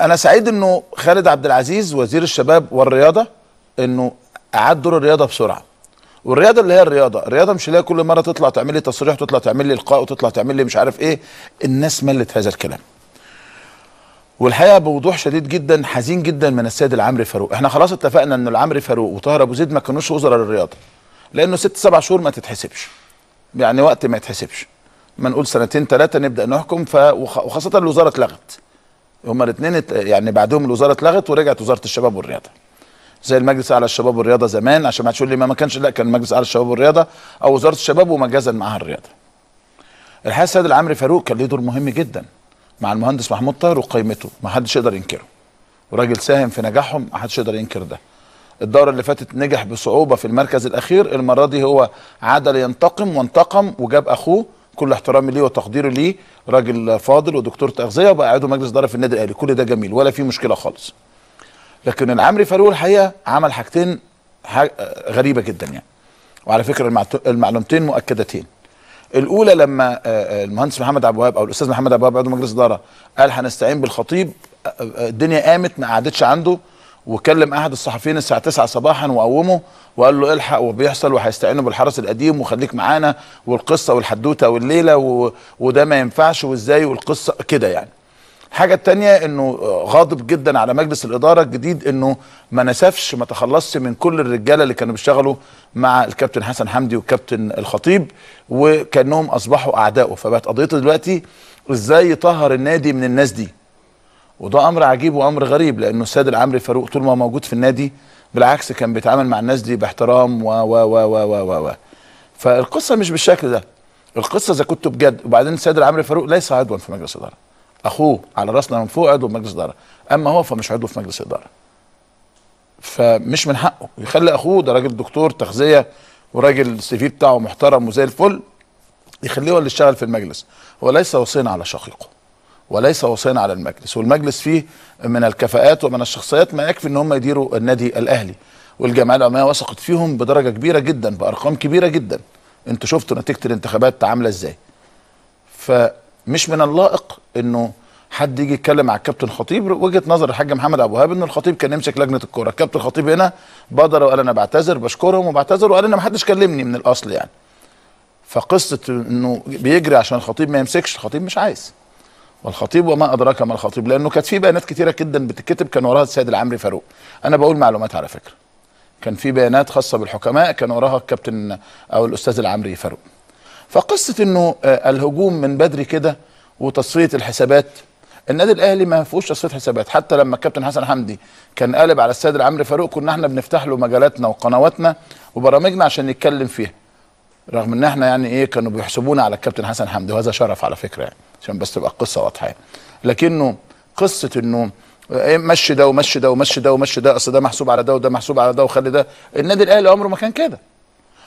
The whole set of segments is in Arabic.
انا سعيد انه خالد عبد العزيز وزير الشباب والرياضه انه اعاد دور الرياضه بسرعه والرياضه اللي هي الرياضه الرياضه مش اللي هي كل مره تطلع تعمل لي تصريح وتطلع تعمل لي القاء وتطلع تعمل لي مش عارف ايه الناس ملت هذا الكلام والحقيقه بوضوح شديد جدا حزين جدا من السيد العمري فاروق احنا خلاص اتفقنا ان العمري فاروق وطاهر ابو زيد ما كانوش وزراء للرياضه لانه ست سبع شهور ما تتحسبش يعني وقت ما يتحسبش ما نقول سنتين ثلاثه نبدا نحكم ف وخاصه الوزاره اتلغت هما الاثنين يعني بعدهم الوزاره اتلغت ورجعت وزاره الشباب والرياضه زي المجلس الاعلى للشباب والرياضه زمان عشان ما تقول لي ما, ما كانش لا كان المجلس الاعلى للشباب والرياضه او وزاره الشباب ومجازا معاها الرياضه الحقيقه السيد العمري فاروق كان له دور مهم جدا مع المهندس محمود طاهر وقيمته ما حدش يقدر ينكره وراجل ساهم في نجاحهم ما حدش يقدر ينكر ده الدورة اللي فاتت نجح بصعوبة في المركز الأخير المرة دي هو عدل ينتقم وانتقم وجاب أخوه كل احترامي ليه وتقديري ليه راجل فاضل ودكتور تغذية وبقى عضو مجلس إدارة في النادي الأهلي كل ده جميل ولا في مشكلة خالص لكن العمري فاروق الحقيقة عمل حاجتين حاج... غريبة جدا يعني وعلى فكرة المعلومتين مؤكدتين الاولى لما آه، آه، المهندس محمد عبد الوهاب او الاستاذ محمد عبد الوهاب عضو مجلس اداره قال هنستعين بالخطيب آه، الدنيا قامت ما قعدتش عنده وكلم احد الصحفيين الساعه 9 صباحا وقومه وقال له الحق وبيحصل وهيستعينوا بالحرس القديم وخليك معانا والقصه والحدوته والليله و... وده ما ينفعش وازاي والقصه كده يعني. الحاجه الثانيه انه غاضب جدا على مجلس الاداره الجديد انه ما نسفش ما تخلصش من كل الرجاله اللي كانوا بيشتغلوا مع الكابتن حسن حمدي والكابتن الخطيب وكانهم اصبحوا اعدائه فبقت قضيته دلوقتي ازاي يطهر النادي من الناس دي. وده امر عجيب وامر غريب لانه السيد العمري فاروق طول ما موجود في النادي بالعكس كان بيتعامل مع الناس دي باحترام و و و و و و و. فالقصه مش بالشكل ده القصه اذا كنت بجد وبعدين السيد العمري فاروق ليس عضوا في مجلس اداره اخوه على راسنا من فوق عضو في مجلس اداره اما هو فمش عضو في مجلس اداره فمش من حقه يخلي اخوه ده راجل دكتور تغذيه وراجل السي في بتاعه محترم وزي الفل يخليه هو اللي يشتغل في المجلس هو ليس وصينا على شقيقه وليس وصيا على المجلس والمجلس فيه من الكفاءات ومن الشخصيات ما يكفي ان هم يديروا النادي الاهلي والجمعيه العموميه وثقت فيهم بدرجه كبيره جدا بارقام كبيره جدا انتوا شفتوا نتيجه الانتخابات عامله ازاي فمش من اللائق انه حد يجي يتكلم على الكابتن خطيب وجهه نظر الحاج محمد عبد الوهاب ان الخطيب كان يمسك لجنه الكوره الكابتن خطيب هنا بدر وقال انا بعتذر بشكرهم وبعتذر وقال ان ما حدش كلمني من الاصل يعني فقصه انه بيجري عشان الخطيب ما يمسكش الخطيب مش عايز والخطيب وما ادراك ما الخطيب لانه كانت في بيانات كثيره جدا بتتكتب كان وراها السيد العمري فاروق انا بقول معلومات على فكره كان في بيانات خاصه بالحكماء كان وراها الكابتن او الاستاذ العمري فاروق فقصه انه آه، الهجوم من بدري كده وتصفيه الحسابات النادي الاهلي ما فيهوش تصفيه حسابات حتى لما الكابتن حسن حمدي كان قالب على السيد العمري فاروق كنا احنا بنفتح له مجالاتنا وقنواتنا وبرامجنا عشان يتكلم فيها رغم ان احنا يعني ايه كانوا بيحسبونا على الكابتن حسن حمدي وهذا شرف على فكره يعني عشان بس تبقى القصه واضحه يعني. لكنه قصه انه إيه، مشي ده ومشي ده ومشي ده ومشي ده اصل ده محسوب على ده وده محسوب على ده وخلي ده النادي الاهلي عمره ما كان كده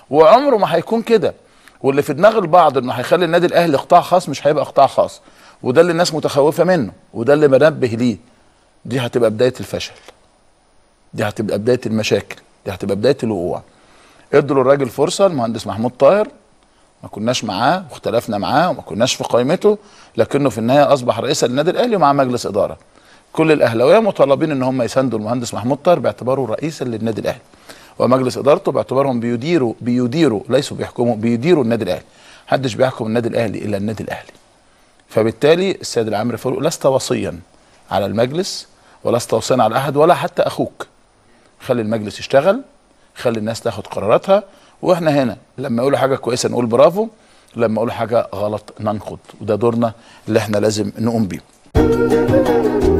وعمره ما هيكون كده واللي في دماغ البعض انه هيخلي النادي الاهلي قطاع خاص مش هيبقى قطاع خاص وده اللي الناس متخوفه منه وده اللي بنبه ليه دي هتبقى بدايه الفشل دي هتبقى بدايه المشاكل دي هتبقى بدايه الوقوع ادوا للراجل فرصه المهندس محمود طاهر ما كناش معاه واختلفنا معاه وما كناش في قائمته لكنه في النهايه اصبح رئيسا للنادي الاهلي ومعاه مجلس اداره كل الاهلاويه مطالبين ان هم يساندوا المهندس محمود طاهر باعتباره رئيسا للنادي الاهلي ومجلس ادارته باعتبارهم بيديروا بيديروا ليسوا بيحكموا بيديروا النادي الاهلي محدش بيحكم النادي الاهلي الا النادي الاهلي فبالتالي السيد العامر فاروق لست وصيا على المجلس ولست وصيا على احد ولا حتى اخوك خلي المجلس يشتغل خلي الناس تاخد قراراتها واحنا هنا لما يقولوا حاجه كويسه نقول برافو لما يقولوا حاجه غلط ننقد وده دورنا اللي احنا لازم نقوم بيه